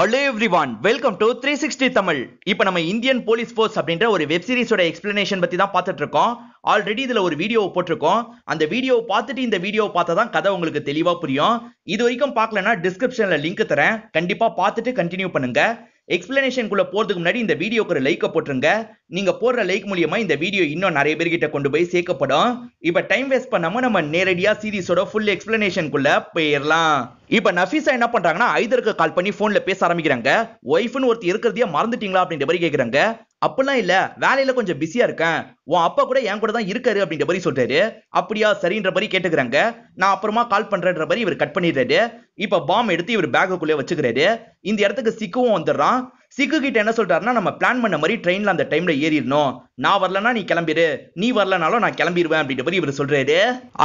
hello everyone welcome to three sixty Tamil இப்போ நம்ம Indian police force அப்படின்ற ஒரு வெப் சீரிஸோட எக்ஸ்பிளனேஷன் பற்றி தான் பார்த்துட்டு இருக்கோம் ஆல்ரெடி இதில் ஒரு வீடியோ போட்டிருக்கோம் அந்த வீடியோவை பார்த்துட்டு இந்த வீடியோ பார்த்தா தான் கதை உங்களுக்கு தெளிவாக புரியும் இது வரைக்கும் பார்க்கலன்னா டிஸ்கிரிப்ஷனில் லிங்க் தரேன் கண்டிப்பாக பார்த்துட்டு கண்டினியூ பண்ணுங்கள் எக்ஸ்பிளனேஷனுக்குள்ள போறதுக்கு முன்னாடி இந்த வீடியோக்கு ஒரு லைக்கை போட்டுருங்க நீங்க போடுற லைக் மூலியமா இந்த வீடியோ இன்னும் நிறைய பேர்கிட்ட கொண்டு போய் சேர்க்கப்படும் இப்ப டைம் வேஸ்ட் பண்ணாம நம்ம நேரடியா சீரிஸோட ஃபுல் எக்ஸ்பிளனேஷனுக்குள்ள போயிடலாம் இப்ப நஃபீஸா என்ன பண்றாங்கன்னா ஐதருக்கு கால் பண்ணி போன்ல பேச ஆரம்பிக்கிறாங்க ஒய்ஃப்னு ஒருத்தர் இருக்கிறதையே மறந்துட்டீங்களா அப்படின்ற மாதிரி கேக்குறாங்க அப்படிலாம் இல்ல வேலையில கொஞ்சம் பிஸியா இருக்கேன் உன் அப்பா கூட என் கூட தான் இருக்காரு அப்படின்ற மாதிரி சொல்றாரு அப்படியா சரின்ற மாதிரி கேட்டுக்கிறாங்க நான் அப்புறமா கால் பண்றேன்ற மாதிரி இவர் கட் பண்ணிடுறாரு இப்ப பாம் எடுத்து இவர் பேக்குக்குள்ளே வச்சுக்கிறாரு இந்த இடத்துக்கு சிக்கவும் வந்துடுறான் சிக்கு கிட்ட என்ன சொல்றாருன்னா நம்ம பிளான் பண்ண மாதிரி ட்ரெயின்ல அந்த டைம்ல ஏறிடணும் நான் வரலனா நீ கிளம்பிடு நீ வரலனாலும் நான் கிளம்பிடுவேன் அப்படின்ற மாதிரி இவர் சொல்றாரு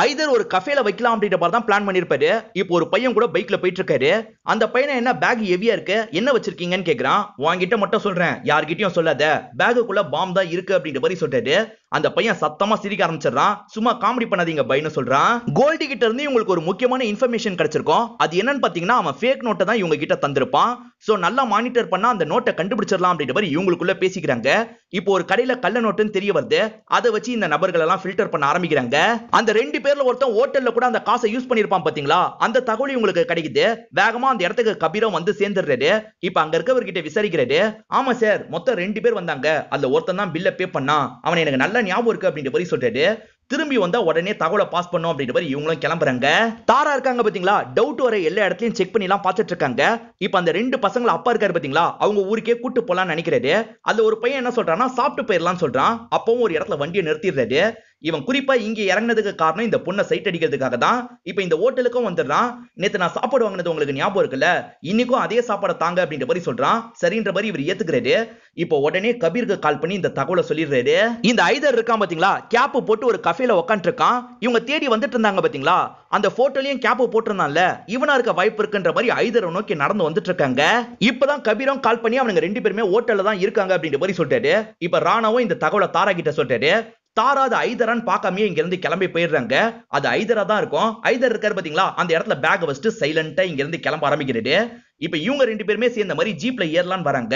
ஐதர் ஒரு கஃபேல வைக்கலாம் அப்படின்ற மாதிரி தான் பிளான் பண்ணிருப்பாரு இப்போ ஒரு பையன் கூட பைக்ல போயிட்டு இருக்காரு அந்த பையனை என்ன பேக் ஹெவியா இருக்கு என்ன வச்சிருக்கீங்கன்னு கேக்குறான் வாங்கிட்ட மட்டும் சொல்றேன் யார்கிட்டயும் சொல்லாத பேகுக்குள்ள பாம் தான் இருக்கு அப்படின்ற மாதிரி சொல்றாரு அந்த பையன் சத்தமா சிரிக்க ஆரம்பிச்சிடறான் சும்மா காமெடி பண்ணாதீங்க பைன்னு சொல்றான் கோல்டி கிட்ட இருந்து இவங்களுக்கு ஒரு முக்கியமான இன்ஃபர்மேஷன் கிடைச்சிருக்கும் அது என்னன்னு பாத்தீங்கன்னா அவன் ஃபேக் நோட்டை தான் இவங்க கிட்ட தந்திருப்பான் சோ நல்லா மானிட்டர் பண்ணா அந்த நோட்டை கண்டுபிடிச்சிடலாம் அப்படின்ற மாதிரி இவங்களுக்குள்ள பேசிக்கிறாங்க இப்போ ஒரு கடையில கள்ள நோட்டுன்னு தெரிய வருது அதை வச்சு இந்த நபர்கள் எல்லாம் ஃபில்டர் பண்ண ஆரம்பிக்கிறாங்க அந்த ரெண்டு பேர்ல ஒருத்தன் ஹோட்டல்ல கூட அந்த காசை யூஸ் பண்ணிருப்பான் பாத்தீங்களா அந்த தகவல் இவங்களுக்கு கிடைக்குது வேகமா அந்த இடத்துக்கு கபீரம் வந்து சேர்ந்துடுறாரு இப்ப அங்க இருக்கவர்கிட்ட விசாரிக்கிறாரு ஆமா சார் மொத்தம் ரெண்டு பேர் வந்தாங்க அதுல ஒருத்தன் தான் பில்ல பே பண்ணா அவன் எனக்கு நல்ல நல்லா ஞாபகம் இருக்கு அப்படின்ற மாதிரி சொல்லிட்டு திரும்பி வந்தா உடனே தகவலை பாஸ் பண்ணும் அப்படின்ற மாதிரி இவங்களும் கிளம்புறாங்க தாரா இருக்காங்க பாத்தீங்களா டவுட் வர எல்லா இடத்துலயும் செக் பண்ணி எல்லாம் பாத்துட்டு இருக்காங்க இப்ப அந்த ரெண்டு பசங்களை அப்பா இருக்காரு பாத்தீங்களா அவங்க ஊருக்கே கூட்டு போலாம்னு நினைக்கிறாரு அந்த ஒரு பையன் என்ன சொல்றான்னா சாப்பிட்டு போயிடலாம்னு சொல்றான் அப்பவும் ஒரு இடத்துல வண்டியை நிறுத்திடுறாரு இவன் குறிப்பா இங்க இறங்கினதுக்கு காரணம் இந்த பொண்ணை சைட் அடிக்கிறதுக்காக தான் இப்ப இந்த ஹோட்டலுக்கும் வந்துடுறான் நேத்து நான் சாப்பாடு வாங்கினது உங்களுக்கு ஞாபகம் இருக்குல்ல இன்னைக்கும் அதே சாப்பாடை தாங்க அப்படின்ற மாதிரி சொல்றான் சரின்ற மாதிரி இவர் ஏத்துக்கிறாரு இப்போ உடனே கபீருக்கு கால் பண்ணி இந்த தகவலை சொல்லிடுறாரு இந்த ஐதர் இருக்கான் பாத்தீங்களா கேப் போட்டு ஒரு கஃபேல உட்காந்துருக்கான் இவங்க தேடி வந்துட்டு இருந்தாங்க பாத்தீங்களா அந்த போட்டோலயும் கேப் போட்டிருந்தான்ல இவனா இருக்க வாய்ப்பு இருக்குன்ற மாதிரி ஐதரை நோக்கி நடந்து வந்துட்டு இருக்காங்க இப்பதான் கபீரும் கால் பண்ணி அவனுங்க ரெண்டு பேருமே ஹோட்டல்ல தான் இருக்காங்க அப்படின்ற மாதிரி சொல்லிட்டாரு இப்ப ராணாவும் இந்த தகவலை தாரா கிட்ட சொல்லிட்டாரு தாரா அது ஐதரான்னு இங்க இருந்து கிளம்பி போயிடுறாங்க அது ஐதரா தான் இருக்கும் ஐதர் இருக்காரு பாத்தீங்களா அந்த இடத்துல பேக் வச்சு சைலண்டா இருந்து கிளம்ப ஆரம்பிக்கிறது இப்ப இவங்க ரெண்டு பேருமே சேர்ந்த மாதிரி ஜீப்ல ஏறலான்னு வராங்க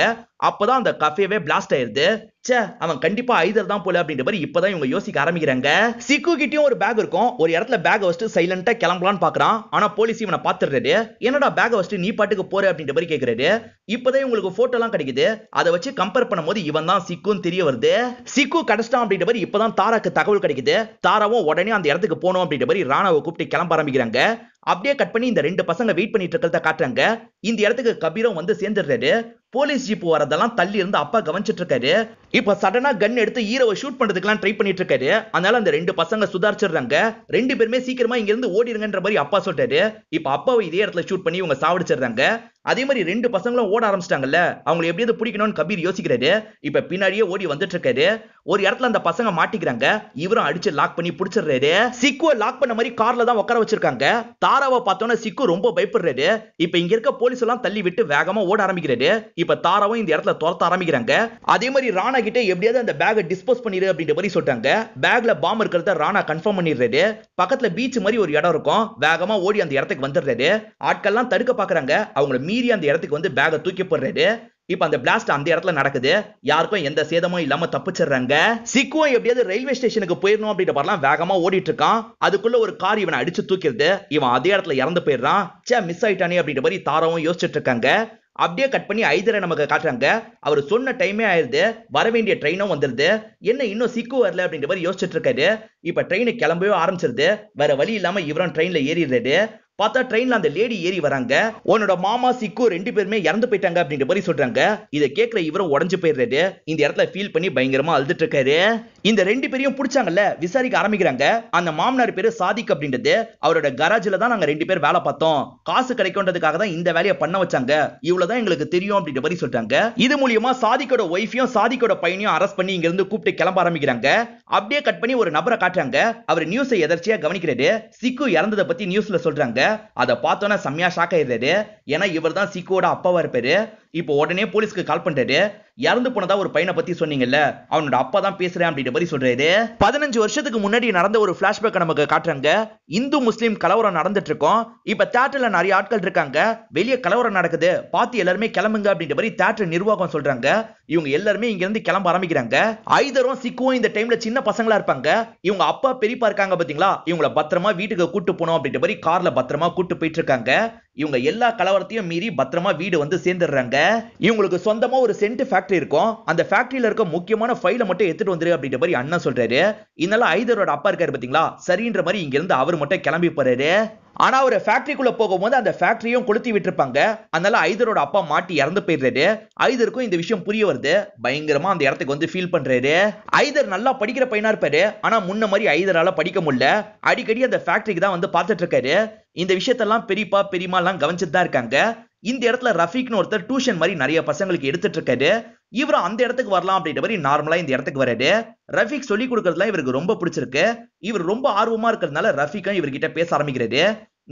அப்பதான் அந்த கஃபேவே பிளாஸ்ட் ஆயிருது சே அவன் கண்டிப்பா ஐதர் தான் போல அப்படின்ற மாதிரி இப்பதான் இவங்க யோசிக்க ஆரம்பிக்கிறாங்க சிக்கு கிட்டயும் ஒரு பேக் இருக்கும் ஒரு இடத்துல பேக் வச்சுட்டு சைலண்டா கிளம்பலான்னு பாக்குறான் ஆனா போலீஸ் இவனை பாத்துறாரு என்னடா பேக் வச்சுட்டு நீ பாட்டுக்கு போற அப்படின்ற மாதிரி கேக்குறாரு இப்பதான் உங்களுக்கு போட்டோ எல்லாம் கிடைக்குது அதை வச்சு கம்பேர் பண்ணும்போது இவன் தான் சிக்குன்னு தெரிய வருது சிக்கு கடைச்சிட்டான் அப்படின்ற மாதிரி இப்பதான் தாராக்கு தகவல் கிடைக்குது தாராவும் உடனே அந்த இடத்துக்கு போனோம் அப்படின்ற மாதிரி ராணாவை கூப்பிட்டு கிளம்ப ஆரம்பிக்கிறாங்க அப்படியே கட் பண்ணி இந்த ரெண்டு பசங்க வெயிட் பண்ணிட்டு இருக்கிறத காட்டுறாங்க இந்த இடத்துக்கு கபீரம் வந்து சேர்ந்துடுறாரு போலீஸ் ஜீப் வரதெல்லாம் தள்ளி இருந்து அப்பா கவனிச்சிட்டு இருக்காரு இப்போ சடனாக கன் எடுத்து ஹீரோவை ஷூட் பண்றதுக்குலாம் ட்ரை பண்ணிட்டு இருக்காரு அதனால அந்த ரெண்டு பசங்க சுதாரிச்சிடுறாங்க ரெண்டு பேருமே சீக்கிரமா இங்கிருந்து ஓடிடுங்கன்ற மாதிரி அப்பா சொல்றாரு இப்போ அப்பாவை இதே இடத்துல ஷூட் பண்ணி இவங்க சாவடிச்சிடுறாங்க அதே மாதிரி ரெண்டு பசங்களும் ஓட ஆரம்பிச்சிட்டாங்கல்ல அவங்களை எப்படியாவது பிடிக்கணும்னு கபீர் யோசிக்கிறாரு இப்ப பின்னாடியே ஓடி வந்துட்டு இருக்காரு ஒரு இடத்துல அந்த பசங்க மாட்டிக்கிறாங்க இவரும் அடிச்சு லாக் பண்ணி பிடிச்சிடுறாரு சிக்குவை லாக் பண்ண மாதிரி கார்ல தான் உட்கார வச்சிருக்காங்க தாராவை பார்த்தோன்னா சிக்கு ரொம்ப பயப்படுறாரு இப்ப இங்க இருக்க போலீஸ் எல்லாம் தள்ளி விட்டு வேகமா ஓட ஆரம்பிக்கிறாரு இப்ப தாராவும் இந்த இடத்துல துரத்த ஆரம்பிக்கிறாங்க அதே மாதிரி ராணா ராணா கிட்ட எப்படியாவது அந்த பேகை டிஸ்போஸ் பண்ணிடு அப்படின்ற மாதிரி சொல்லிட்டாங்க பேக்ல பாம் இருக்கிறத ராணா கன்ஃபார்ம் பண்ணிடுறது பக்கத்துல பீச் மாதிரி ஒரு இடம் இருக்கும் வேகமா ஓடி அந்த இடத்துக்கு வந்துடுறது ஆட்கள்லாம் தடுக்க பாக்குறாங்க அவங்கள மீறி அந்த இடத்துக்கு வந்து பேகை தூக்கி போடுறது இப்ப அந்த பிளாஸ்ட் அந்த இடத்துல நடக்குது யாருக்கும் எந்த சேதமும் இல்லாம தப்பிச்சிடுறாங்க சிக்குவும் எப்படியாவது ரயில்வே ஸ்டேஷனுக்கு போயிடணும் அப்படின்ற மாதிரிலாம் வேகமா ஓடிட்டு இருக்கான் அதுக்குள்ள ஒரு கார் இவனை அடிச்சு தூக்கிடுது இவன் அதே இடத்துல இறந்து போயிடுறான் சே மிஸ் ஆயிட்டானே அப்படின்ற மாதிரி தாராவும் யோசிச்சுட்டு இருக்காங்க அப்படியே கட் பண்ணி ஐதரை நமக்கு காட்டுறாங்க அவர் சொன்ன டைமே ஆயிருது வர வேண்டிய ட்ரெயினும் வந்துருது என்ன இன்னும் சிக்கு வரல அப்படின்ற மாதிரி யோசிச்சுட்டு இருக்காரு இப்ப ட்ரெயினை கிளம்பவே ஆரம்பிச்சிருது வேற வழி இல்லாம இவரும் ட்ரெயின்ல ஏறிடுறாரு பார்த்தா ட்ரெயின்ல அந்த லேடி ஏறி வராங்க உன்னோட மாமா சிக்கு ரெண்டு பேருமே இறந்து போயிட்டாங்க அப்படின்ற மாதிரி சொல்றாங்க இதை கேட்கிற இவரும் உடஞ்சு போயிடுறாரு இந்த இடத்துல ஃபீல் பண்ணி பயங்கரமா அழுதுட்டு இருக்காரு இந்த ரெண்டு பேரையும் பிடிச்சாங்கல்ல விசாரிக்க ஆரம்பிக்கிறாங்க அந்த மாமனார் பேரு சாதிக் அப்படின்றது அவரோட கராஜ்ல தான் நாங்க ரெண்டு பேர் வேலை பார்த்தோம் காசு கிடைக்கும்ன்றதுக்காக தான் இந்த வேலையை பண்ண வச்சாங்க இவ்வளவுதான் எங்களுக்கு தெரியும் அப்படின்ற மாதிரி சொல்றாங்க இது மூலியமா சாதிக்கோட ஒய்ஃபையும் சாதிக்கோட பையனையும் அரெஸ்ட் பண்ணி இங்க இருந்து கூப்பிட்டு கிளம்ப ஆரம்பிக்கிறாங்க அப்படியே கட் பண்ணி ஒரு நபரை காட்டுறாங்க அவர் நியூஸை எதர்ச்சியா கவனிக்கிறாரு சிக்கு இறந்ததை பத்தி நியூஸ்ல சொல்றாங்க அதை பார்த்தோன்னே செம்மையா ஷாக் ஆயிடுறாரு ஏன்னா இவர் தான் சீக்கோட அப்பாவா இருப்பாரு இப்போ உடனே போலீஸ்க்கு கால் பண்றாரு இறந்து போனதா ஒரு பையனை பத்தி சொன்னீங்கல்ல அவனோட அப்பா தான் பேசுறேன் அப்படின்ற மாதிரி சொல்றது பதினஞ்சு வருஷத்துக்கு முன்னாடி நடந்த ஒரு பிளாஷ்பேக் நமக்கு காட்டுறாங்க இந்து முஸ்லீம் கலவரம் நடந்துட்டு இருக்கோம் இப்ப தேட்டர்ல நிறைய ஆட்கள் இருக்காங்க வெளியே கலவரம் நடக்குது பார்த்து எல்லாருமே கிளம்புங்க அப்படின்ற மாதிரி தேட்டர் நிர்வாகம் சொல்றாங்க இவங்க எல்லாருமே இங்க இருந்து கிளம்ப ஆரம்பிக்கிறாங்க ஐதரும் சிக்குவோம் இந்த டைம்ல சின்ன பசங்களா இருப்பாங்க இவங்க அப்பா பெரியப்பா இருக்காங்க பாத்தீங்களா இவங்கள பத்திரமா வீட்டுக்கு கூட்டு போனோம் அப்படின்ற மாதிரி கார்ல பத்திரமா கூட்டு போயிட்டு இருக்காங்க இவங்க எல்லா கலவரத்தையும் மீறி பத்திரமா வீடு வந்து சேர்ந்துடுறாங்க இவங்களுக்கு சொந்தமா ஒரு சென்ட் ஃபேக்டரி இருக்கும் அந்த ஃபேக்டரியில இருக்க முக்கியமான ஃபைலை மட்டும் எடுத்துட்டு வந்துரு அப்படின்ற மாதிரி அண்ணன் சொல்றாரு இதனால ஐதரோட அப்பா இருக்காரு பாத்தீங்களா சரின்ற மாதிரி இங்க இருந்து அவர் மட்டும் கிளம்பி போறாரு ஆனா அவர் ஃபேக்டரிக்குள்ள போகும்போது அந்த ஃபேக்டரியும் கொளுத்தி விட்டுருப்பாங்க அதனால ஐதரோட அப்பா மாட்டி இறந்து போயிடுறாரு ஐதருக்கும் இந்த விஷயம் புரிய வருது பயங்கரமா அந்த இடத்துக்கு வந்து ஃபீல் பண்றாரு ஐதர் நல்லா படிக்கிற பையனா இருப்பாரு ஆனா முன்ன மாதிரி ஐதரால படிக்க முடியல அடிக்கடி அந்த ஃபேக்டரிக்கு தான் வந்து பார்த்துட்டு இருக்காரு இந்த விஷயத்தெல்லாம் பெரியப்பா பெரியமா எல்லாம் கவனிச்சுட்டு தான் இருக்காங்க இந்த இடத்துல ரஃபீக்னு ஒருத்தர் டியூஷன் மாதிரி நிறைய பசங்களுக்கு எடுத்துட்டு இருக்காரு இவர் அந்த இடத்துக்கு வரலாம் அப்படின்ற மாதிரி நார்மலா இந்த இடத்துக்கு வராரு ரஃபீக் சொல்லி கொடுக்கறதுலாம் இவருக்கு ரொம்ப பிடிச்சிருக்கு இவர் ரொம்ப ஆர்வமா இருக்கிறதுனால ரஃபிக்கும் இவர்கிட்ட பேச ஆரம்பிக்கிறாரு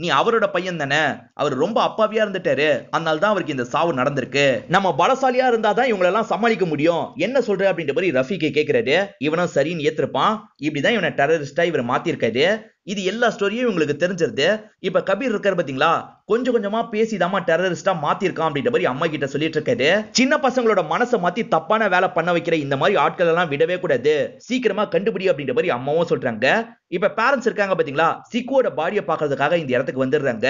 நீ அவரோட பையன் தானே அவர் ரொம்ப அப்பாவியா இருந்துட்டாரு அதனால தான் அவருக்கு இந்த சாவு நடந்திருக்கு நம்ம பலசாலியா இருந்தா தான் இவங்களெல்லாம் சமாளிக்க முடியும் என்ன சொல்ற அப்படின்ற மாதிரி ரஃபிகை கேட்கிறாரு இவனும் சரின்னு ஏத்திருப்பான் இப்படிதான் இவனை டெரரிஸ்டா இவர் மாத்திருக்காரு இது எல்லா ஸ்டோரியும் இவங்களுக்கு தெரிஞ்சிருது இப்ப கபீர் இருக்காரு பாத்தீங்களா கொஞ்சம் கொஞ்சமா பேசிதாமா டெரரிஸ்டா மாத்திருக்கான் அப்படின்ற மாதிரி அம்மா கிட்ட சொல்லிட்டு இருக்காரு சின்ன பசங்களோட மனசை மாத்தி தப்பான வேலை பண்ண வைக்கிற இந்த மாதிரி ஆட்கள் எல்லாம் விடவே கூடாது சீக்கிரமா கண்டுபிடி அப்படின்ற மாதிரி அம்மாவும் சொல்றாங்க இப்ப பேரண்ட்ஸ் இருக்காங்க பாத்தீங்களா சிக்குவோட பாடியை பாக்குறதுக்காக இந்த இடத்துக்கு வந்துடுறாங்க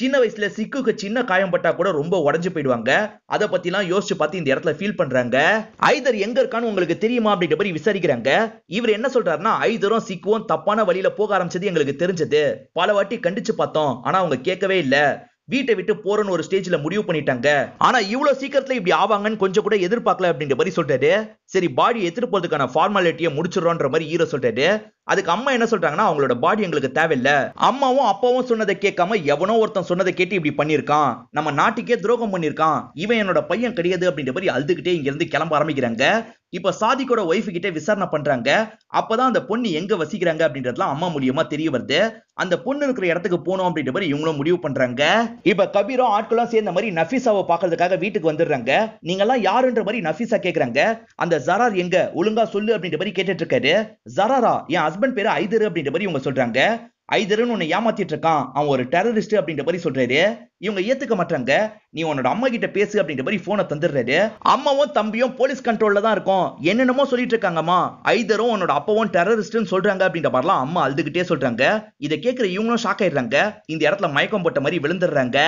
சின்ன வயசுல சிக்குக்கு சின்ன காயம் பட்டா கூட ரொம்ப உடஞ்சு போயிடுவாங்க அதை பத்திலாம் யோசிச்சு பார்த்து இந்த இடத்துல ஃபீல் பண்றாங்க ஐதர் எங்க இருக்கான்னு உங்களுக்கு தெரியுமா அப்படின்ற மாதிரி விசாரிக்கிறாங்க இவர் என்ன சொல்றாருன்னா ஐதரும் சிக்குவும் தப்பான வழியில போக ஆரம்பிச்சது எங்களுக்கு தெரிஞ்சது பல வாட்டி கண்டிச்சு பார்த்தோம் ஆனா அவங்க கேட்கவே இல்லை வீட்டை விட்டு போறன்னு ஒரு ஸ்டேஜ்ல முடிவு பண்ணிட்டாங்க ஆனா இவ்வளவு சீக்கிரத்துல இப்படி ஆவாங்கன்னு கொஞ்சம் கூட எதிர்பார்க்கல அப்படின்ற மாதிரி சொல்லிட்டாரு சரி பாடி எடுத்துட்டு போறதுக்கான ஃபார்மாலிட்டியை முடிச்சிடறோன்ற மாதிரி ஹீரோ சொல்றாரு அதுக்கு அம்மா என்ன சொல்றாங்கன்னா அவங்களோட பாடி எங்களுக்கு தேவையில்ல அம்மாவும் அப்பாவும் சொன்னதை கேட்காம எவனோ ஒருத்தன் சொன்னதை கேட்டு இப்படி பண்ணிருக்கான் நம்ம நாட்டுக்கே துரோகம் பண்ணிருக்கான் இவன் என்னோட பையன் கிடையாது அப்படின்ற மாதிரி அழுதுகிட்டே இங்க இருந்து கிளம்ப ஆரம்பிக்கிறாங்க இப்ப சாதிக்கோட ஒய்ஃப் கிட்ட விசாரணை பண்றாங்க அப்பதான் அந்த பொண்ணு எங்க வசிக்கிறாங்க அப்படின்றதுலாம் அம்மா மூலியமா தெரிய வருது அந்த பொண்ணு இருக்கிற இடத்துக்கு போனோம் அப்படின்ற மாதிரி இவங்களும் முடிவு பண்றாங்க இப்ப கபீரும் ஆட்களும் சேர்ந்த மாதிரி நஃபிசாவை பாக்குறதுக்காக வீட்டுக்கு வந்துடுறாங்க நீங்க எல்லாம் யாருன்ற மாதிரி நஃபிசா கேக்குறாங்க அந்த ஜரார் எங்க ஒழுங்கா சொல்லு அப்படின்ற மாதிரி கேட்டுட்டு இருக்காரு ஜராரா என் ஹஸ்பண்ட் பேரு ஐதரு அப்படின்ற மாதிரி இவங்க சொல்றாங்க ஐதருன்னு உன்னை ஏமாத்திட்டு இருக்கான் அவன் ஒரு டெரரிஸ்ட் அப்படின்ற மாதிரி சொல்றாரு இவங்க ஏத்துக்க மாட்டாங்க நீ உன்னோட அம்மா கிட்ட பேசு அப்படின்ற மாதிரி போனை தந்துடுறாரு அம்மாவும் தம்பியும் போலீஸ் கண்ட்ரோல்ல தான் இருக்கும் என்னென்னமோ சொல்லிட்டு இருக்காங்கம்மா ஐதரும் உன்னோட அப்பாவும் டெரரிஸ்ட்னு சொல்றாங்க அப்படின்ற மாதிரிலாம் அம்மா அழுதுகிட்டே சொல்றாங்க இதை கேட்கிற இவங்களும் ஷாக் ஆயிடுறாங்க இந்த இடத்துல மயக்கம் போட்ட மாதிரி விழுந்துடுறாங்க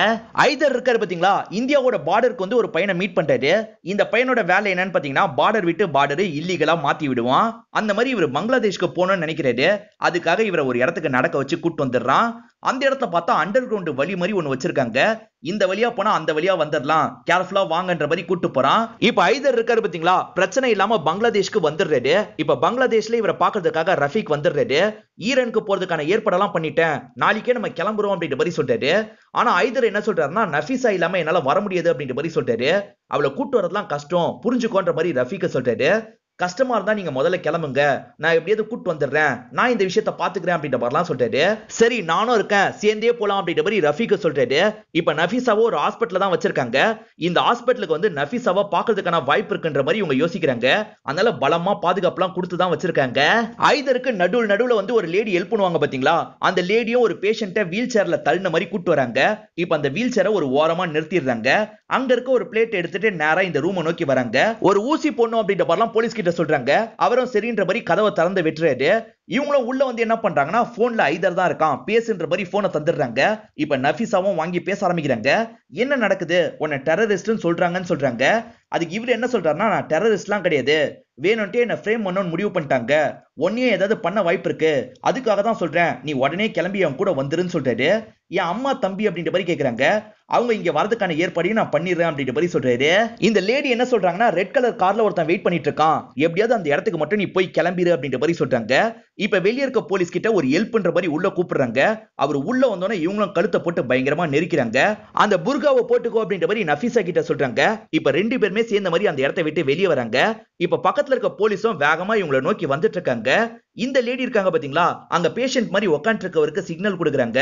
ஐதர் இருக்காரு பாத்தீங்களா இந்தியாவோட பார்டருக்கு வந்து ஒரு பையனை மீட் பண்றாரு இந்த பையனோட வேலை என்னன்னு பாத்தீங்கன்னா பார்டர் விட்டு பார்டர் இல்லீகலா மாத்தி விடுவான் அந்த மாதிரி இவர் பங்களாதேஷ்க்கு போகணும்னு நினைக்கிறாரு அதுக்காக இவரை ஒரு இடத்துக்கு நடக்க வச்சு கூட்டு வந்துடுறான் அந்த இடத்துல பார்த்தா அண்டர் கிரவுண்ட் வழி மாதிரி ஒன்று வச்சிருக்காங்க இந்த வழியா போனா அந்த வழியா வந்துடலாம் கேர்ஃபுல்லா வாங்கன்ற மாதிரி கூட்டு போறான் இப்ப ஐதர் இருக்காரு பாத்தீங்களா பிரச்சனை இல்லாம பங்களாதேஷ்க்கு வந்துடுறாரு இப்ப பங்களாதேஷ்ல இவரை பாக்குறதுக்காக ரஃபீக் வந்துடுறாரு ஈரனுக்கு போறதுக்கான ஏற்பாடெல்லாம் பண்ணிட்டேன் நாளைக்கே நம்ம கிளம்புறோம் அப்படின்ற மாதிரி சொல்றாரு ஆனா ஐதர் என்ன சொல்றாருன்னா நஃபீஸா இல்லாம என்னால வர முடியாது அப்படின்ற மாதிரி சொல்றாரு அவளை கூட்டு வரதுலாம் கஷ்டம் புரிஞ்சுக்கோன்ற மாதிரி ரஃபீக்க சொல்றாரு கஷ்டமா இருந்தா நீங்க முதல்ல கிளம்புங்க நான் எப்படியாவது கூட்டு வந்துடுறேன் நான் இந்த விஷயத்த பாத்துக்கிறேன் அப்படின்ற மாதிரிலாம் சொல்லிட்டாரு சரி நானும் இருக்கேன் சேர்ந்தே போலாம் அப்படின்ற மாதிரி ரஃபிக்கு சொல்லிட்டாரு இப்ப நஃபிசாவை ஒரு ஹாஸ்பிட்டல் தான் வச்சிருக்காங்க இந்த ஹாஸ்பிட்டலுக்கு வந்து நஃபிசாவை பாக்குறதுக்கான வாய்ப்பு இருக்குன்ற மாதிரி இவங்க யோசிக்கிறாங்க அதனால பலமா பாதுகாப்பு எல்லாம் கொடுத்துதான் வச்சிருக்காங்க ஐதருக்கு நடுவில் நடுவுல வந்து ஒரு லேடி ஹெல்ப் பண்ணுவாங்க பாத்தீங்களா அந்த லேடியும் ஒரு பேஷண்ட்டை வீல் சேர்ல தள்ளின மாதிரி கூட்டு வராங்க இப்ப அந்த வீல் சேரை ஒரு ஓரமா நிறுத்திடுறாங்க அங்க இருக்க ஒரு பிளேட் எடுத்துட்டு நேரா இந்த ரூமை நோக்கி வராங்க ஒரு ஊசி போடணும் அப்படின்ற மாதிரி போலீஸ் கிட்ட சொல்றாங்க அவரும் சரின்ற மாதிரி கதவை திறந்து விட்டுறாரு இவங்களும் உள்ள வந்து என்ன பண்றாங்கன்னா போன்ல ஐதர் தான் இருக்கான் பேசுன்ற மாதிரி போனை தந்துடுறாங்க இப்ப நஃபிசாவும் வாங்கி பேச ஆரம்பிக்கிறாங்க என்ன நடக்குது உன்னை டெரரிஸ்ட்னு சொல்றாங்கன்னு சொல்றாங்க அதுக்கு இவர் என்ன சொல்றாருன்னா நான் டெரரிஸ்ட்லாம் கிடையாது வேணும்ட்டு என்ன ஃப்ரேம் பண்ணணும்னு முடிவு பண்ணிட்டாங்க உன்னையும் ஏதாவது பண்ண வாய்ப்பு இருக்கு அதுக்காக தான் சொல்றேன் நீ உடனே கிளம்பி அவன் கூட வந்துருன்னு சொல்றாரு என் அம்மா தம்பி அப்படின்ற மாதிரி கேட்கறாங்க அவங்க இங்க வரதுக்கான ஏற்பாடையும் நான் பண்ணிடுறேன் அப்படின்ற மாதிரி சொல்றாரு இந்த லேடி என்ன சொல்றாங்கன்னா ரெட் கலர் கார்ல ஒருத்தன் வெயிட் பண்ணிட்டு இருக்கான் எப்படியாவது அந்த இடத்துக்கு மட்டும் நீ போய் கிளம்பிடு அப்படின்ற மாதிரி சொல்றாங்க இப்ப வெளியே இருக்க போலீஸ் கிட்ட ஒரு ஹெல்ப் பண்ற மாதிரி உள்ள கூப்பிடுறாங்க அவர் உள்ள வந்தோன்னே இவங்களும் கழுத்தை போட்டு பயங்கரமா நெருக்கிறாங்க அந்த புர்காவை போட்டுக்கோ அப்படின்ற மாதிரி நஃபீசா கிட்ட சொல்றாங்க இப்ப ரெண்டு பேருமே சேர்ந்த மாதிரி அந்த இடத்த விட்டு வெளியே வராங்க இப்ப பக்கத்துல இருக்க போலீஸும் வேகமா இவங்களை நோக்கி வந்துட்டு இருக்காங்க இருக்காங்க இந்த லேடி இருக்காங்க பாத்தீங்களா அங்க பேஷண்ட் மாதிரி இருக்கவருக்கு சிக்னல் கொடுக்குறாங்க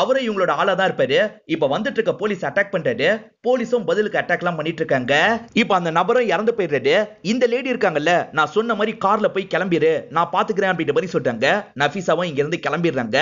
அவரும் இவங்களோட ஆளா தான் இருப்பாரு இப்ப வந்துட்டு இருக்க போலீஸ் அட்டாக் பண்றாரு போலீஸும் பதிலுக்கு அட்டாக் எல்லாம் பண்ணிட்டு இருக்காங்க இப்ப அந்த நபரும் இறந்து போயிடுறாரு இந்த லேடி இருக்காங்கல்ல நான் சொன்ன மாதிரி கார்ல போய் கிளம்பிடு நான் பாத்துக்கிறேன் அப்படின்ற மாதிரி சொல்றாங்க நஃபிசாவும் இங்க இருந்து கிளம்பிடுறாங்க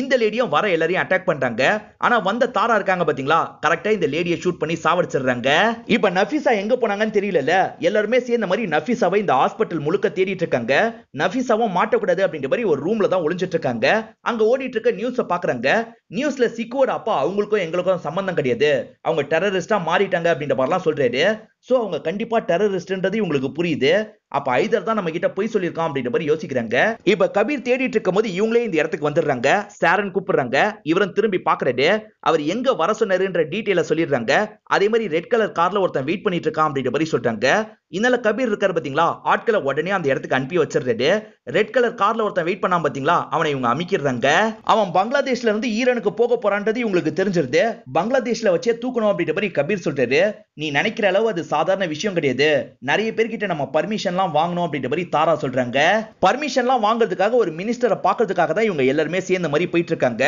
இந்த லேடியும் வர எல்லாரையும் அட்டாக் பண்றாங்க ஆனா வந்த தாரா இருக்காங்க பாத்தீங்களா கரெக்டா இந்த லேடியை ஷூட் பண்ணி சாவடிச்சிடுறாங்க இப்ப நஃபிசா எங்க போனாங்கன்னு தெரியல எல்லாருமே சேர்ந்த மாதிரி நஃபிசாவை இந்த ஹாஸ்பிட்டல் முழுக்க தேடிட்டு இருக்காங்க நஃபிசாவும் மாட்டக்கூடாது அப்படின்ற மாதிரி ஒரு ரூம்ல தான் ஒளிஞ்சிட்டு இருக்காங்க அங்க ஓடிட்டு இருக்க நியூஸ் பாக்குறாங்க நியூஸ்ல சிக்குவோட அப்பா அவங்களுக்கும் எங்களுக்கும் சம்பந்தம் கிடையாது அவங்க டெரரிஸ்டா மாறிட்டாங்க அப்படின்ற மாதிரிலாம் சொல்றாரு ஸோ அவங்க கண்டிப்பாக டெரரிஸ்ட்ன்றது இவங்களுக்கு புரியுது அப்போ ஐதர் தான் நம்ம கிட்ட போய் சொல்லியிருக்கான் அப்படின்ற மாதிரி யோசிக்கிறாங்க இப்போ கபீர் தேடிட்டு இருக்கும் போது இவங்களே இந்த இடத்துக்கு வந்துடுறாங்க சாரன் கூப்பிடுறாங்க இவரும் திரும்பி பாக்குறது அவர் எங்க வர சொன்னாருன்ற டீட்டெயில சொல்லிடுறாங்க அதே மாதிரி ரெட் கலர் கார்ல ஒருத்தன் வெயிட் பண்ணிட்டு இருக்கான் அப்படின்ற மாதிரி சொல்றாங்க இன்னால கபீர் இருக்காரு பாத்தீங்களா ஆட்களை உடனே அந்த இடத்துக்கு அனுப்பி வச்சிருந்தது ரெட் கலர் கார்ல ஒருத்தன் வெயிட் பண்ணாம பாத்தீங்களா அவனை இவங்க அமைக்கிறாங்க அவன் பங்களாதேஷ்ல இருந்து ஈரனுக்கு போக போறான்றது இவங்களுக்கு தெரிஞ்சிருது பங்களாதேஷ்ல வச்சே தூக்கணும் அப்படின்ற மாதிரி கபீர் சொல்றாரு நீ நினைக்கிற அளவு அது சாதாரண விஷயம் கிடையாது நிறைய பேர்கிட்ட நம்ம பர்மிஷன்லாம் வாங்கணும் அப்படின்ற மாதிரி தாரா சொல்றாங்க பர்மிஷன்லாம் வாங்குறதுக்காக ஒரு மினிஸ்டரை பார்க்கறதுக்காக தான் இவங்க எல்லாருமே சேர்ந்த மாதிரி போயிட்டு இருக்காங்க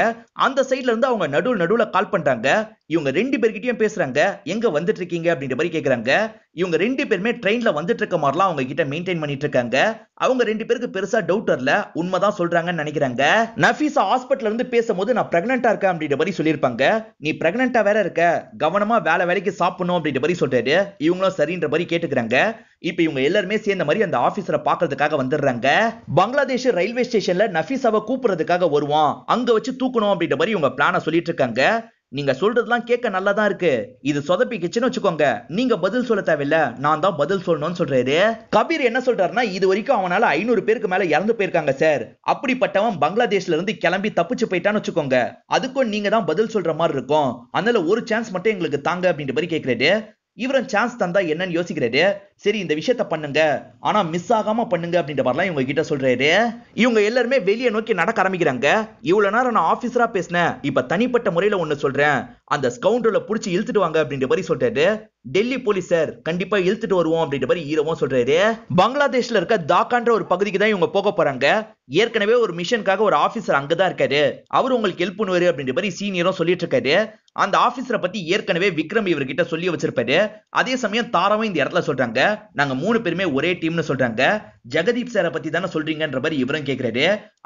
அந்த சைட்ல இருந்து அவங்க நடுவு நடுவுல கால் பண்றாங்க இவங்க ரெண்டு பேர்கிட்டயும் பேசுறாங்க எங்க வந்துட்டு இருக்கீங்க அப்படின்ற மாதிரி கேக்குறாங்க இவங்க ரெண்டு பேருமே ட்ரெயின்ல வந்துட்டு இருக்க மாதிரிலாம் அவங்க கிட்ட மெயின்டைன் பண்ணிட்டு இருக்காங்க அவங்க ரெண்டு பேருக்கு பெருசா டவுட் வரல உண்மைதான் சொல்றாங்கன்னு நினைக்கிறாங்க நஃபீஸா ஹாஸ்பிட்டல் இருந்து பேசும்போது நான் பிரெக்னெண்டா இருக்கேன் அப்படின்ற மாதிரி சொல்லியிருப்பாங்க நீ பிரெக்னெண்டா வேற இருக்க கவனமா வேலை வேலைக்கு சாப்பிடணும் அப்படின்ற மாதிரி சொல்றாரு இவங்களும் சரின்ற மாதிரி கேட்டுக்கிறாங்க இப்போ இவங்க எல்லாருமே சேர்ந்த மாதிரி அந்த ஆபீசரை பாக்குறதுக்காக வந்துடுறாங்க பங்களாதேஷ் ரயில்வே ஸ்டேஷன்ல நஃபீஸாவை கூப்பிடுறதுக்காக வருவான் அங்க வச்சு தூக்கணும் அப்படின்ற மாதிரி இவங்க பிளான சொல்லிட்டு இருக்காங்க நீங்க சொல்றதுலாம் கேட்க நல்லா தான் இருக்கு இது சொதப்பிக்கிச்சுன்னு வச்சுக்கோங்க நீங்க பதில் சொல்ல தேவையில்ல நான் தான் பதில் சொல்லணும்னு சொல்றாரு கபீர் என்ன சொல்றாருன்னா இது வரைக்கும் அவனால ஐநூறு பேருக்கு மேல இறந்து போயிருக்காங்க சார் அப்படிப்பட்டவன் பங்களாதேஷ்ல இருந்து கிளம்பி தப்பிச்சு போயிட்டான்னு வச்சுக்கோங்க அதுக்கும் நீங்க தான் பதில் சொல்ற மாதிரி இருக்கும் அதனால ஒரு சான்ஸ் மட்டும் எங்களுக்கு தாங்க அப்படின்ற மாதிரி கேட்கிறாரு இவரும் சான்ஸ் தந்தா என்னன்னு யோசிக்கிறாரு சரி இந்த விஷயத்த பண்ணுங்க ஆனா மிஸ் ஆகாம பண்ணுங்க அப்படின்ற மாதிரிலாம் இவங்க கிட்ட சொல்றாரு இவங்க எல்லாருமே வெளியே நோக்கி நடக்க ஆரம்பிக்கிறாங்க இவ்வளவு நேரம் நான் ஆபீசரா பேசினேன் இப்ப தனிப்பட்ட முறையில ஒண்ணு சொல்றேன் அந்த ஸ்கவுண்டர்ல புடிச்சு இழுத்துட்டு வாங்க அப்படின்ற மாதிரி சொல்றாரு டெல்லி போலீஸ் சார் கண்டிப்பா இழுத்துட்டு வருவோம் அப்படின்ற மாதிரி ஈரவும் சொல்றாரு பங்களாதேஷ்ல இருக்க தாக்கான்ற ஒரு பகுதிக்கு தான் இவங்க போக போறாங்க ஏற்கனவே ஒரு மிஷனுக்காக ஒரு ஆபீசர் அங்கதான் இருக்காரு அவர் உங்களுக்கு ஹெல்ப் பண்ணுவாரு அப்படின்ற மாதிரி சீனியரும் சொல்லிட்டு இருக்காரு அந்த ஆபீசரை பத்தி ஏற்கனவே விக்ரம் இவர்கிட்ட சொல்லி வச்சிருப்பாரு அதே சமயம் தாராவும் இந்த இடத்துல சொல்றாங்க நாங்க மூணு பேருமே ஒரே டீம்னு சொல்றாங்க ஜெகதீப் சாரை பத்தி தானே சொல்றீங்கன்ற மாதிரி இவரும் கேக்குறாரு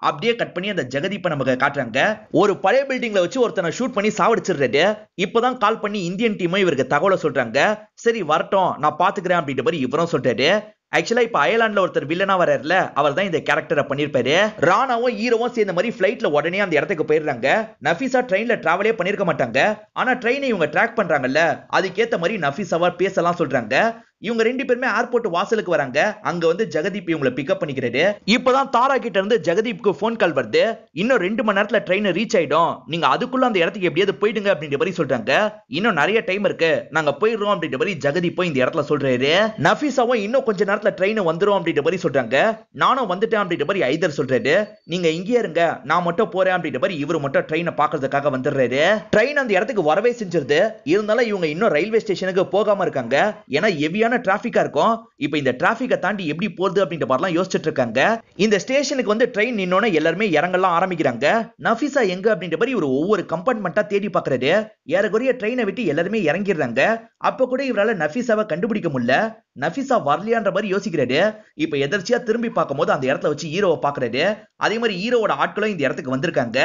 அப்படியே கட் பண்ணி அந்த ஜெகதீப்பை நமக்கு காட்டுறாங்க ஒரு பழைய பில்டிங்ல வச்சு ஒருத்தனை ஷூட் பண்ணி சாவடிச்சிடுறாரு இப்பதான் கால் பண்ணி இந்தியன் டீமும் இவருக்கு தகவலை சொல்றாங்க சரி வரட்டும் நான் பாத்துக்கிறேன் அப்படின்ற மாதிரி இவரும் சொல்றாரு ஆக்சுவலா இப்ப அயர்லாண்ட்ல ஒருத்தர் வில்லனா வர்றாருல அவர் தான் இந்த கேரக்டரை பண்ணிருப்பாரு ராணாவும் ஹீரோவும் சேர்ந்த மாதிரி பிளைட்ல உடனே அந்த இடத்துக்கு போயிடுறாங்க நஃபிசா ட்ரெயின்ல டிராவலே பண்ணிருக்க மாட்டாங்க ஆனா ட்ரெயினை இவங்க ட்ராக் பண்றாங்கல்ல அதுக்கேத்த மாதிரி நஃபிசாவா பேசலாம் சொல்றாங்க இவங்க ரெண்டு பேருமே ஏர்போர்ட் வாசலுக்கு வராங்க அங்க வந்து ஜெகதீப் இவங்களை பிக்கப் பண்ணிக்கிறாரு இப்பதான் தாரா கிட்ட இருந்து ஜெகதீப்க்கு போன் கால் வருது இன்னும் ரெண்டு மணி நேரத்துல ட்ரெயின் ரீச் ஆயிடும் நீங்க அதுக்குள்ள அந்த இடத்துக்கு எப்படியாவது போயிடுங்க அப்படின்ற மாதிரி சொல்றாங்க இன்னும் நிறைய டைம் இருக்கு நாங்க போயிடுறோம் அப்படின்ற மாதிரி ஜெகதீப் போய் இந்த இடத்துல சொல்றாரு நஃபீஸாவும் இன்னும் கொஞ்ச நேரத்துல ட்ரெயின் வந்துரும் அப்படின்ற மாதிரி சொல்றாங்க நானும் வந்துட்டேன் அப்படின்ற மாதிரி ஐதர் சொல்றாரு நீங்க இங்கே இருங்க நான் மட்டும் போறேன் அப்படின்ற மாதிரி இவரு மட்டும் ட்ரெயினை பாக்குறதுக்காக வந்துடுறாரு ட்ரெயின் அந்த இடத்துக்கு வரவே செஞ்சிருது இருந்தாலும் இவங்க இன்னும் ரயில்வே ஸ்டேஷனுக்கு போகாம இருக்காங்க ஏன்னா எவியா ஹெவியான டிராஃபிக்கா இருக்கும் இப்போ இந்த டிராஃபிக்கை தாண்டி எப்படி போறது அப்படின்ற மாதிரிலாம் யோசிச்சுட்டு இருக்காங்க இந்த ஸ்டேஷனுக்கு வந்து ட்ரெயின் நின்னோட எல்லாருமே இறங்கலாம் ஆரம்பிக்கிறாங்க நஃபிசா எங்க அப்படின்ற மாதிரி ஒவ்வொரு கம்பார்ட்மெண்ட்டா தேடி பாக்குறது ஏறக்குறைய ட்ரெயினை விட்டு எல்லாருமே இறங்கிடுறாங்க அப்ப கூட இவரால் நஃபிசாவை கண்டுபிடிக்க முடியல நஃபிசா வரலையான்ற மாதிரி யோசிக்கிறாரு இப்ப எதர்ச்சியா திரும்பி பார்க்கும்போது அந்த இடத்துல வச்சு ஹீரோவை பாக்குறாரு அதே மாதிரி ஹீரோவோட ஆட்களும் இந்த இடத்துக்கு வந்திருக்காங்க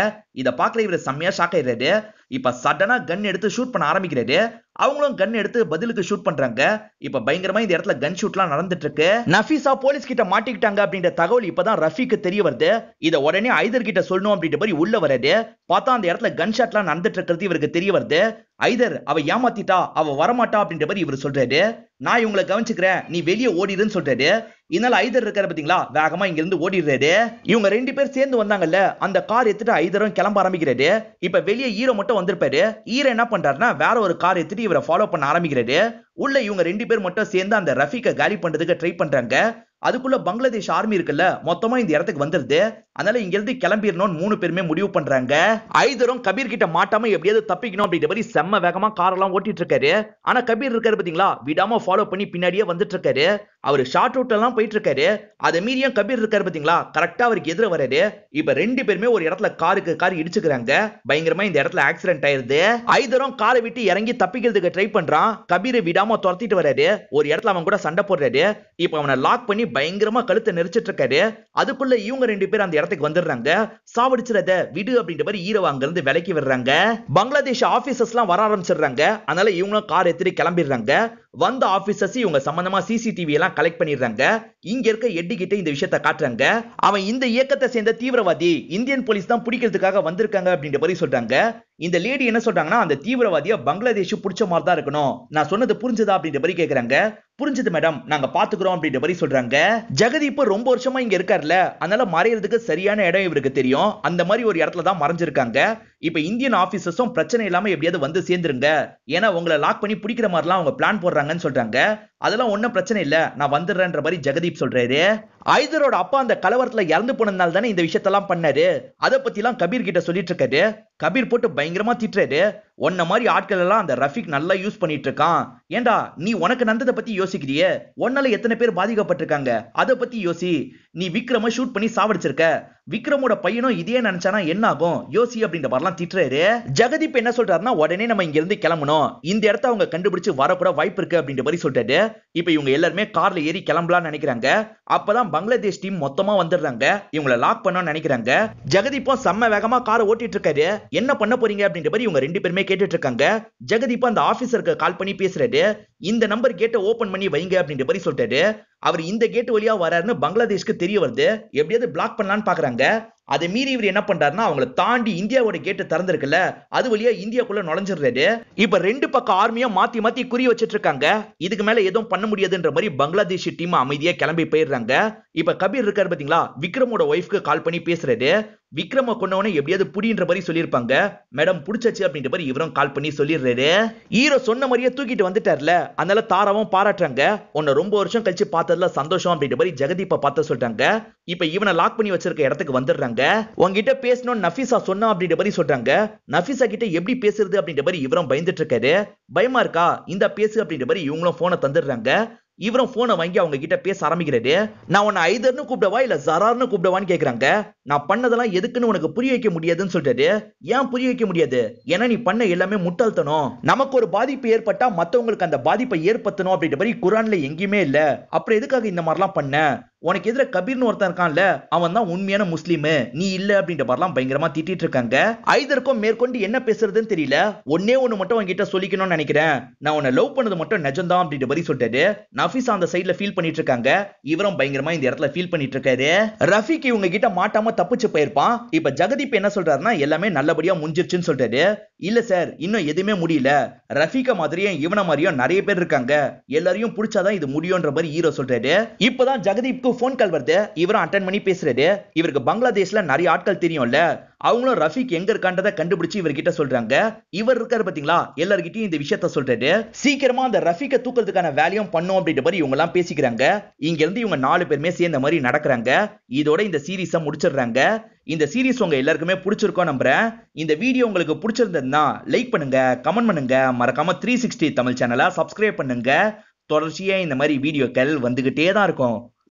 இதை பாக்குற இவர் செம்மையா ஷாக் ஆயிடுறாரு இப்ப சடனா கன் எடுத்து ஷூட் பண்ண ஆரம்பிக்கிறாரு அவங்களும் கன் எடுத்து பதிலுக்கு ஷூட் பண்றாங்க இப்ப பயங்கரமா இந்த இடத்துல கன் ஷூட்லாம் நடந்துட்டு இருக்கு நஃபீஸா போலீஸ் கிட்ட மாட்டிக்கிட்டாங்க அப்படின்ற தகவல் இப்பதான் ரஃபிக்கு தெரிய வருது இதை உடனே ஐதர் கிட்ட சொல்லணும் அப்படின்ற மாதிரி உள்ள வராது பார்த்தா அந்த இடத்துல கன் ஷாட்லாம் நடந்துட்டு இருக்கிறது இவருக்கு தெரிய வருது ஐதர் அவ ஏமாத்திட்டா அவ வரமாட்டா அப்படின்ற மாதிரி இவர் சொல்றாரு நான் இவங்களை கவனிச்சுக்கிறேன் நீ வெளியே ஓடிடுன்னு சொல்றாரு இதனால ஐதர் இருக்கிற பாத்தீங்களா வேகமா இங்க இருந்து ஓடிடுறாரு இவங்க ரெண்டு பேர் சேர்ந்து வந்தாங்கல்ல அந்த கார் எடுத்துட்டு ஐதரும் கிளம்ப ஆரம்பிக்கிறாரு இப்ப வெளியே ஈரோ மட்டும் வந்திருப்பாரு ஈரோ என்ன பண்றாருன்னா வேற ஒரு கார் எடுத்துட்டு இவரை ஃபாலோ பண்ண ஆரம்பிக்கிறாரு உள்ள இவங்க ரெண்டு பேர் மட்டும் சேர்ந்து அந்த ரஃபிகை காலி பண்றதுக்கு ட்ரை பண்றாங்க அதுக்குள்ள பங்களாதேஷ் ஆர்மி இருக்குல்ல மொத்தமா இந்த இடத்துக்கு வந்துருது அதனால இங்க இருந்து கிளம்பிடணும்னு மூணு பேருமே முடிவு பண்றாங்க ஐதரும் கபீர் கிட்ட மாட்டாம எப்படியாவது தப்பிக்கணும் அப்படின்ற மாதிரி செம்ம வேகமா காரெல்லாம் ஓட்டிட்டு இருக்காரு ஆனா கபீர் இருக்காரு பாத்தீங்களா விடாம ஃபாலோ பண்ணி பின்னாடியே வந்துட்டு இருக்காரு அவர் ஷார்ட் அவுட் எல்லாம் போயிட்டு இருக்காரு அதை மீறியும் கபீர் இருக்காரு பாத்தீங்களா கரெக்டா அவருக்கு எதிர வராரு இப்ப ரெண்டு பேருமே ஒரு இடத்துல காருக்கு கார் இடிச்சுக்கிறாங்க பயங்கரமா இந்த இடத்துல ஆக்சிடென்ட் ஆயிருது ஐதரும் காரை விட்டு இறங்கி தப்பிக்கிறதுக்கு ட்ரை பண்றான் கபீரை விடாம துரத்திட்டு வராரு ஒரு இடத்துல அவன் கூட சண்டை போடுறாரு இப்ப அவனை லாக் பண்ணி பயங்கரமா கழுத்தை நெரிச்சிட்டு இருக்காரு அதுக்குள்ள இவங்க ரெண்டு பேரும் அந்த இடத்துக்கு வந்துடுறாங்க சாவடிச்சிடத விடு அப்படின்ற மாதிரி ஈரோ அங்கிருந்து விலக்கி விடுறாங்க பங்களாதேஷ் ஆபீசர்ஸ் வர ஆரம்பிச்சிடுறாங்க அதனால இவங்களும் கார் எத்திரி கிளம்பிடுறாங்க வந்த ஆபீசர்ஸ் இவங்க சம்பந்தமா சிசிடிவி எல்லாம் எல்லாம் கலெக்ட் பண்ணிடுறாங்க இங்க இருக்க எட்டி கிட்ட இந்த விஷயத்த காட்டுறாங்க அவன் இந்த இயக்கத்தை சேர்ந்த தீவிரவாதி இந்தியன் போலீஸ் தான் பிடிக்கிறதுக்காக வந்திருக்காங்க அப்படின்ற மாதிரி சொல்றாங்க இந்த லேடி என்ன சொல்றாங்கன்னா அந்த தீவிரவாதியா பங்களாதேஷ் பிடிச்ச மாதிரி தான் இருக்கணும் நான் சொன்னது புரிஞ்சதா அப்படின்ற மாதிரி கேக்குறாங்க புரிஞ்சது மேடம் நாங்க பாத்துக்கிறோம் அப்படின்ற மாதிரி சொல்றாங்க ஜெகதி இப்ப ரொம்ப வருஷமா இங்க இருக்காருல்ல அதனால மறையறதுக்கு சரியான இடம் இவருக்கு தெரியும் அந்த மாதிரி ஒரு இடத்துல தான் மறைஞ்சிருக்காங்க இப்ப இந்தியன் ஆபீசர்ஸும் பிரச்சனை இல்லாம எப்படியாவது வந்து சேர்ந்துருங்க ஏன்னா உங்களை லாக் பண்ணி பிடிக்கிற மாதிரிலாம் அவங்க பிளான் போடுறாங்கன்னு சொல்றாங்க அதெல்லாம் ஒன்றும் பிரச்சனை இல்லை நான் வந்துடுறேன்ற மாதிரி ஜெகதீப் சொல்றாரு ஐதரோட அப்பா அந்த கலவரத்துல இறந்து போனதுனால தானே இந்த விஷயத்தெல்லாம் பண்ணாரு அதை பத்திலாம் கபீர் கிட்ட சொல்லிட்டு இருக்காரு கபீர் போட்டு பயங்கரமா திட்டுறாரு உன்ன மாதிரி ஆட்கள் எல்லாம் அந்த ரஃபிக் நல்லா யூஸ் பண்ணிட்டு இருக்கான் ஏண்டா நீ உனக்கு நடந்ததை பத்தி யோசிக்கிறிய உன்னால எத்தனை பேர் பாதிக்கப்பட்டிருக்காங்க அதை பத்தி யோசி நீ விக்ரம ஷூட் பண்ணி சாவடிச்சிருக்க விக்ரமோட பையனும் இதே நினைச்சானா என்ன ஆகும் யோசி அப்படின்ற மாதிரிலாம் திட்டுறாரு ஜெகதீப் என்ன சொல்றாருன்னா உடனே நம்ம இங்க இருந்து கிளம்பணும் இந்த இடத்த அவங்க கண்டுபிடிச்சு வரக்கூட வாய்ப்பு இருக்கு அப்படின்ற மாதிரி சொல்றாரு இப்ப இவங்க எல்லாருமே கார்ல ஏறி கிளம்பலாம்னு நினைக்கிறாங்க அப்பதான் பங்களாதேஷ் டீம் மொத்தமா வந்துடுறாங்க இவங்கள லாக் பண்ணணும்னு நினைக்கிறாங்க ஜெகதீப்பும் செம்ம வேகமா காரை ஓட்டிட்டு இருக்காரு என்ன பண்ண போறீங்க அப்படின்ற மாதிரி இவங்க ரெண்டு பேருமே கேட்டுட்டு இருக்காங்க ஜெகதீப் அந்த ஆபீசருக்கு கால் பண்ணி பேசுறாரு இந்த நம்பர் கேட்ட ஓபன் பண்ணி வைங்க அப்படின்ற மாதிரி சொல்றாரு அவர் இந்த கேட் வழியா வராருன்னு பங்களாதேஷ்க்கு தெரிய வருது எப்படியாவது பிளாக் பண்ணலான்னு பாக்குறாங்க அதை மீறி இவர் என்ன பண்றாருன்னா அவங்கள தாண்டி இந்தியாவோட கேட்டு திறந்திருக்குல்ல அது வழியா இந்தியாக்குள்ள நுழைஞ்சிடுறாரு இப்ப ரெண்டு பக்கம் ஆர்மியா மாத்தி மாத்தி குறி வச்சிட்டு இருக்காங்க இதுக்கு மேல எதுவும் பண்ண முடியாதுன்ற மாதிரி பங்களாதேஷ் டீம் அமைதியா கிளம்பி போயிடுறாங்க இப்ப கபீர் இருக்காரு பாத்தீங்களா விக்ரமோட ஒய்ஃப்க்கு கால் பண்ணி பேசுறாரு விக்ரம கொண்டவனே எப்படியாவது புடின்ற மாதிரி சொல்லியிருப்பாங்க மேடம் பிடிச்சாச்சு அப்படின்ற மாதிரி இவரும் கால் பண்ணி சொல்லிடுறாரு ஹீரோ சொன்ன மாதிரியே தூக்கிட்டு வந்துட்டார்ல அதனால தாராவும் பாராட்டுறாங்க உன்னை ரொம்ப வருஷம் கழிச்சு பார்த்ததுல சந்தோஷம் அப்படின்ற மாதிரி ஜெகதீப்பா பார்த்த சொல்றாங்க இப்ப இவனை லாக் பண்ணி வச்சிருக்க இடத்துக்கு வந்துடுறாங்க உங்ககிட்ட பேசணும்னு நஃபிசா சொன்னா அப்படின்ற மாதிரி சொல்றாங்க நஃபிசா கிட்ட எப்படி பேசுறது அப்படின்ற மாதிரி இவரும் பயந்துட்டு இருக்காரு பயமா இருக்கா இந்த பேசு அப்படின்ற மாதிரி இவங்களும் போனை தந்துடுறாங்க இவரும் போனை வாங்கி அவங்க கிட்ட பேச ஆரம்பிக்கிறாரு நான் உன்னை ஐதர்னு கூப்பிடவா இல்ல ஜரார்னு கூப்பிடவான்னு கேக்குறாங்க நான் பண்ணதெல்லாம் எதுக்குன்னு உனக்கு புரிய வைக்க முடியாதுன்னு சொல்றாரு ஏன் புரிய வைக்க முடியாது ஏன்னா நீ பண்ண எல்லாமே முட்டாள்தனும் நமக்கு ஒரு பாதிப்பு ஏற்பட்டா மத்தவங்களுக்கு அந்த பாதிப்பை ஏற்படுத்தணும் அப்படின்ற மாதிரி குரான்ல எங்கேயுமே இல்ல அப்புறம் எதுக்காக இந்த மாதிரிலாம் பண்ண உனக்கு எதிர கபீர்னு ஒருத்தன் இருக்கான்ல அவன் தான் உண்மையான முஸ்லீம் நீ இல்ல அப்படின்ற மாதிரிலாம் பயங்கரமா திட்டிட்டு இருக்காங்க ஐதருக்கும் மேற்கொண்டு என்ன பேசுறதுன்னு தெரியல ஒன்னே ஒண்ணு மட்டும் உன்கிட்ட சொல்லிக்கணும்னு நினைக்கிறேன் நான் உன்னை லவ் பண்ணது மட்டும் நிஜம்தான் அப்படின்ற மாதிரி சொல்லிட்டாரு நஃபீஸ் அந்த சைட்ல ஃபீல் பண்ணிட்டு இருக்காங்க இவரும் பயங்கரமா இந்த இடத்துல ஃபீல் பண்ணிட்டு இருக்காரு ரஃபிக் இவங்க கிட்ட மாட்டாம தப்பிச்சு போயிருப்பான் இப்ப ஜெகதீப் என்ன சொல்றாருன்னா எல்லாமே நல்லபடியா முடிஞ்சிருச்சுன்னு சொல்றாரு இல்ல சார் இன்னும் எதுவுமே முடியல ரஃபிகா மாதிரியும் இவன மாதிரியும் நிறைய பேர் இருக்காங்க எல்லாரையும் புடிச்சாதான் இது முடியும்ன்ற மாதிரி ஹீரோ சொல்றாரு இப்பதான் ஜெகதீப்க்கு இவருக்கு ஃபோன் கால் வருது இவரும் அட்டன் பண்ணி பேசுறாரு இவருக்கு பங்களாதேஷ்ல நிறைய ஆட்கள் தெரியும்ல அவங்களும் ரஃபிக் எங்க இருக்கான்றத கண்டுபிடிச்சு இவர்கிட்ட சொல்றாங்க இவர் இருக்காரு பாத்தீங்களா எல்லார்கிட்டயும் இந்த விஷயத்த சொல்றாரு சீக்கிரமா அந்த ரஃபிக்க தூக்கிறதுக்கான வேலையும் பண்ணும் அப்படின்ற மாதிரி இவங்க எல்லாம் பேசிக்கிறாங்க இங்க இருந்து இவங்க நாலு பேருமே சேர்ந்த மாதிரி நடக்கிறாங்க இதோட இந்த சீரீஸ முடிச்சிடுறாங்க இந்த சீரீஸ் உங்க எல்லாருக்குமே பிடிச்சிருக்கோம் நம்புறேன் இந்த வீடியோ உங்களுக்கு பிடிச்சிருந்ததுன்னா லைக் பண்ணுங்க கமெண்ட் பண்ணுங்க மறக்காம த்ரீ சிக்ஸ்டி தமிழ் சேனலை சப்ஸ்கிரைப் பண்ணுங்க தொடர்ச்சியா இந்த மாதிரி வீடியோக்கள் வந்துகிட்டே தான் இருக்கும்